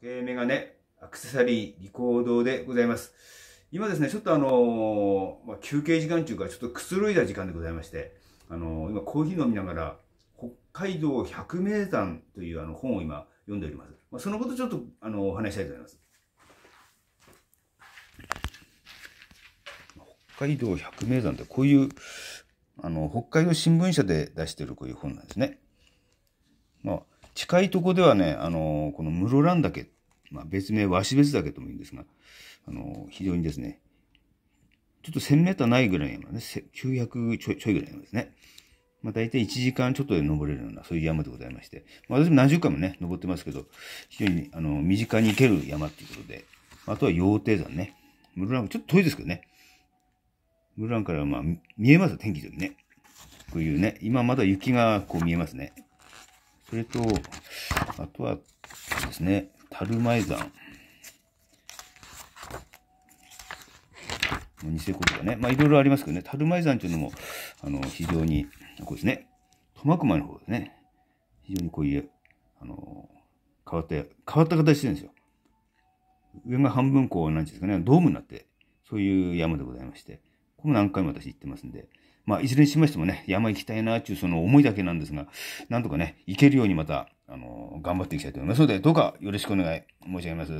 計、メガネ、アクセサリー、リコードでございます。今ですね、ちょっとあのー、まあ、休憩時間中からちょっとくつろいだ時間でございまして、あのー、今コーヒー飲みながら、北海道百名山というあの本を今読んでおります。まあ、そのことちょっとあのお話したいと思います。北海道百名山ってこういう、あの、北海道新聞社で出してるこういう本なんですね。まあ近いとこではね、あの、この室蘭岳、まあ、別名鷲別岳とも言うんですが、あの、非常にですね、ちょっと1000メーターないぐらいのね、900ちょいちょいぐらいのですね、まあ、大体1時間ちょっとで登れるような、そういう山でございまして、まあ、私も何十回もね、登ってますけど、非常に、あの、身近に行ける山っていうことで、あとは羊蹄山ね。室蘭、ちょっと遠いですけどね。室蘭からまあ、見えますよ、天気上にね。こういうね、今まだ雪がこう見えますね。それと、あとはですね、タルマエザン。ニセコとかね、まあいろいろありますけどね、タルマエザンというのも、あの、非常に、こうですね、苫小牧の方ですね、非常にこういう、あの、変わった、変わった形してるんですよ。上が半分こう、なんていうんですかね、ドームになって、そういう山でございまして、ここも何回も私言ってますんで。まあ、いずれにしましてもね、山行きたいなっていうその思いだけなんですが、なんとかね、行けるようにまた、あの、頑張っていきたいと思いますので、どうかよろしくお願い申し上げます。